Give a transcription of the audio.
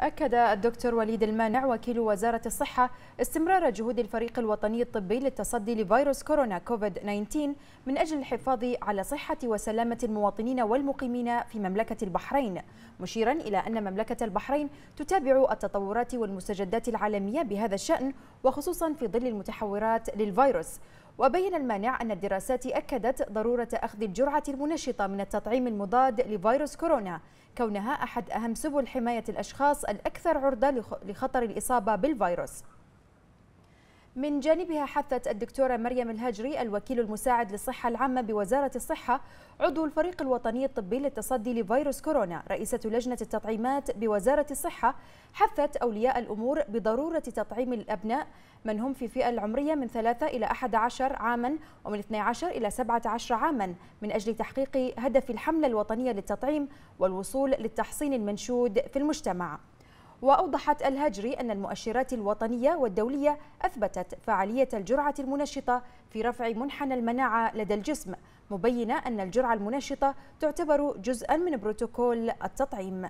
أكد الدكتور وليد المانع وكيل وزارة الصحة استمرار جهود الفريق الوطني الطبي للتصدي لفيروس كورونا كوفيد 19 من أجل الحفاظ على صحة وسلامة المواطنين والمقيمين في مملكة البحرين مشيرا إلى أن مملكة البحرين تتابع التطورات والمستجدات العالمية بهذا الشأن وخصوصا في ظل المتحورات للفيروس وبين المانع أن الدراسات أكدت ضرورة أخذ الجرعة المنشطة من التطعيم المضاد لفيروس كورونا كونها أحد أهم سبل حماية الأشخاص الأكثر عرضة لخطر الإصابة بالفيروس من جانبها حثت الدكتورة مريم الهجري الوكيل المساعد للصحة العامة بوزارة الصحة عضو الفريق الوطني الطبي للتصدي لفيروس كورونا رئيسة لجنة التطعيمات بوزارة الصحة حثت أولياء الأمور بضرورة تطعيم الأبناء من هم في فئة العمرية من 3 إلى 11 عاما ومن 12 إلى 17 عاما من أجل تحقيق هدف الحملة الوطنية للتطعيم والوصول للتحصين المنشود في المجتمع وأوضحت الهجري أن المؤشرات الوطنية والدولية أثبتت فعالية الجرعة المنشطة في رفع منحنى المناعة لدى الجسم مبينة أن الجرعة المنشطة تعتبر جزءا من بروتوكول التطعيم